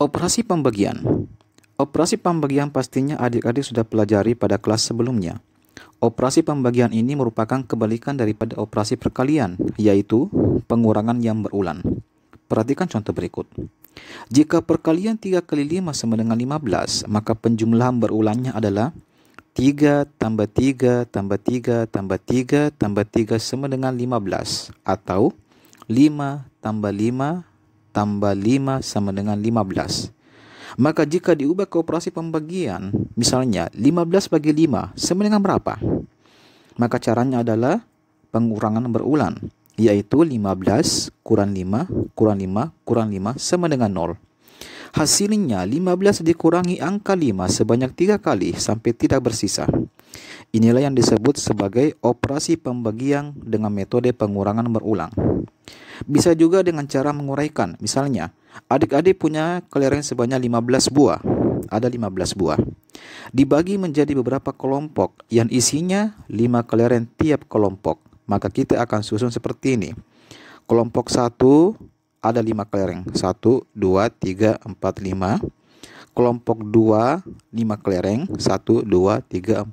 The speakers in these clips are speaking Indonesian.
Operasi pembagian. Operasi pembagian pastinya adik-adik sudah pelajari pada kelas sebelumnya. Operasi pembagian ini merupakan kebalikan daripada operasi perkalian, yaitu pengurangan yang berulang. Perhatikan contoh berikut. Jika perkalian 3 kali 5 sama dengan 15, maka penjumlahan berulangnya adalah 3 tambah 3 tambah 3 tambah 3 tambah 3 sama dengan 15 atau 5 tambah 5 tambah 5 sama dengan 15. Maka jika diubah ke operasi pembagian, misalnya 15 bagi 5 sama dengan berapa? Maka caranya adalah pengurangan berulang, yaitu 15 kurang 5 kurang 5 kurang 5 sama dengan 0. Hasilnya 15 dikurangi angka 5 sebanyak 3 kali sampai tidak bersisa. Inilah yang disebut sebagai operasi pembagian dengan metode pengurangan berulang. Bisa juga dengan cara menguraikan. Misalnya, adik-adik punya kelereng sebanyak 15 buah. Ada 15 buah. Dibagi menjadi beberapa kelompok yang isinya 5 kelereng tiap kelompok. Maka kita akan susun seperti ini. Kelompok 1 ada 5 kelereng. 1, 2, 3, 4, 5 kelompok 2 5 kelereng 1 2 3 4 5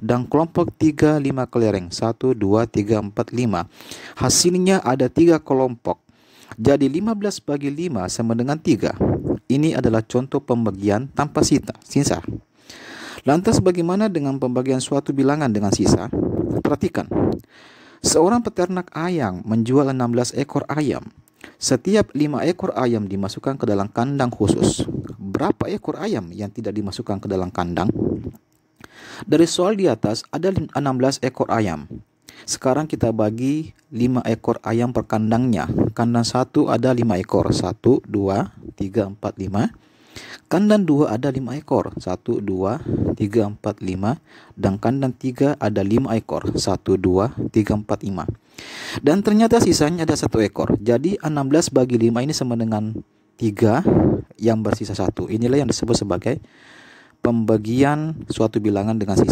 dan kelompok 3 5 kelereng 1 2 3 4 5. Hasilnya ada 3 kelompok. Jadi 15 bagi 5 sama dengan 3. Ini adalah contoh pembagian tanpa sita, sisa. Lantas bagaimana dengan pembagian suatu bilangan dengan sisa? Perhatikan. Seorang peternak ayam menjual 16 ekor ayam. Setiap 5 ekor ayam dimasukkan ke dalam kandang khusus berapa ekor ayam yang tidak dimasukkan ke dalam kandang? Dari soal di atas ada 16 ekor ayam. Sekarang kita bagi 5 ekor ayam per kandangnya. Kandang 1 ada 5 ekor. 1 2 3 4 5. Kandang 2 ada 5 ekor. 1 2 3 4 5 dan kandang 3 ada 5 ekor. 1 2 3 4 5. Dan ternyata sisanya ada satu ekor. Jadi 16 bagi 5 ini sama dengan tiga yang bersisa satu. Inilah yang disebut sebagai pembagian suatu bilangan dengan sisa.